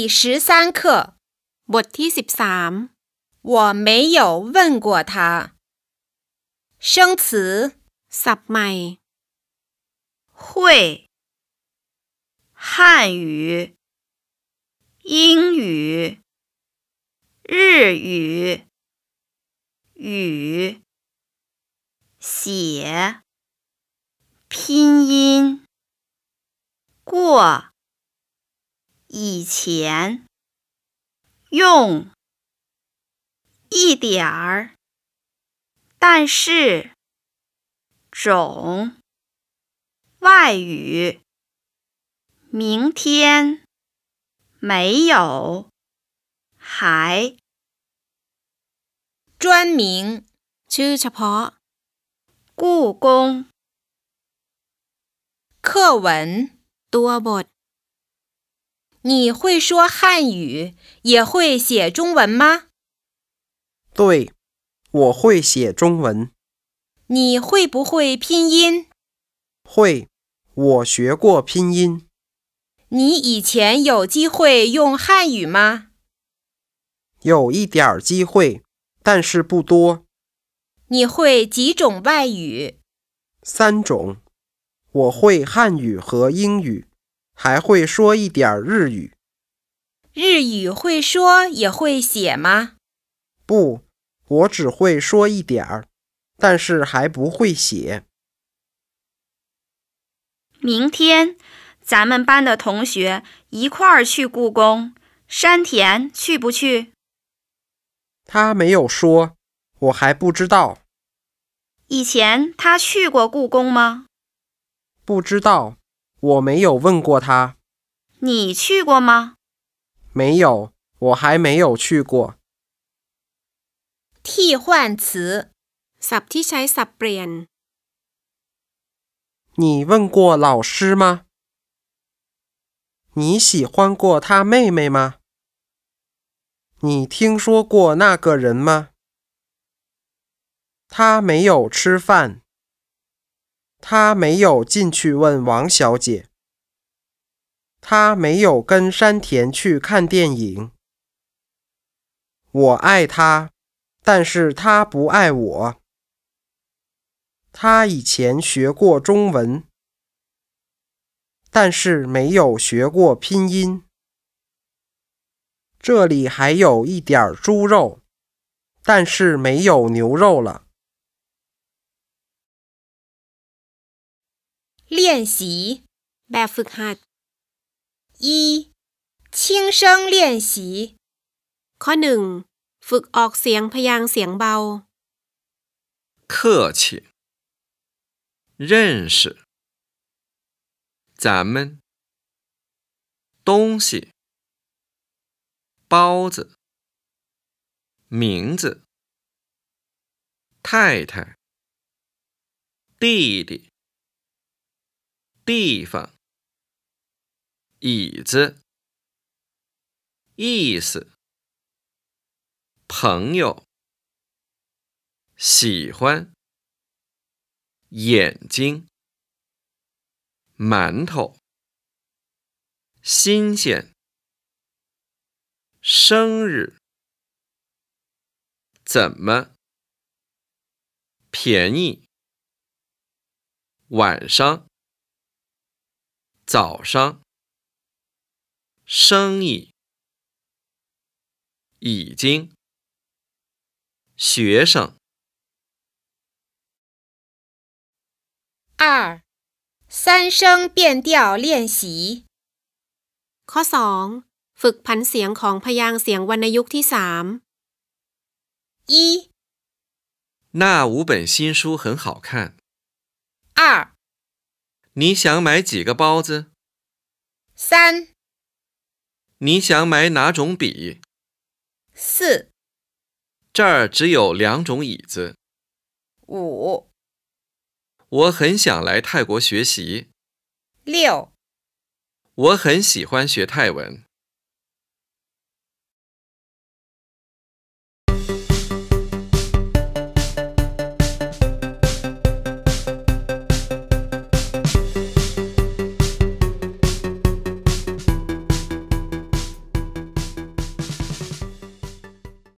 第十三课，第十三，我没有问过他。生词，十迈。会汉语、英语、日语，语写拼音过。以前用一点儿，但是种，外语。明天没有，还专名。去爬故宫课文。你会说汉语，也会写中文吗？对，我会写中文。你会不会拼音？会，我学过拼音。你以前有机会用汉语吗？有一点儿机会，但是不多。你会几种外语？三种，我会汉语和英语。还会说一点儿日语。日语会说也会写吗？不，我只会说一点儿，但是还不会写。明天咱们班的同学一块儿去故宫，山田去不去？他没有说，我还不知道。以前他去过故宫吗？不知道。我没有问过他。你去过吗？没有，我还没有去过。替换词，sub thichai sub bient。你问过老师吗？你喜欢过他妹妹吗？你听说过那个人吗？他没有吃饭。他没有进去问王小姐。他没有跟山田去看电影。我爱他，但是他不爱我。他以前学过中文，但是没有学过拼音。这里还有一点猪肉，但是没有牛肉了。练习，แบบฝึกหัด。一，轻声练习。ข้อหนึ่งฝึกออกเสียงพยัญชนะเสียงเบา。客气，认识，咱们，东西，包子，名字，太太，弟弟。地方，椅子，意思，朋友，喜欢，眼睛，馒头，新鲜，生日，怎么，便宜，晚上。早上，生意已经，学生二三声变调练习。ข้อสองฝึกพันเสียงของพยางเสียงวรรณยุกต์ที่สามอี那五本新书很好看。二你想买几个包子？三。你想买哪种笔？四。这儿只有两种椅子。五。我很想来泰国学习。六。我很喜欢学泰文。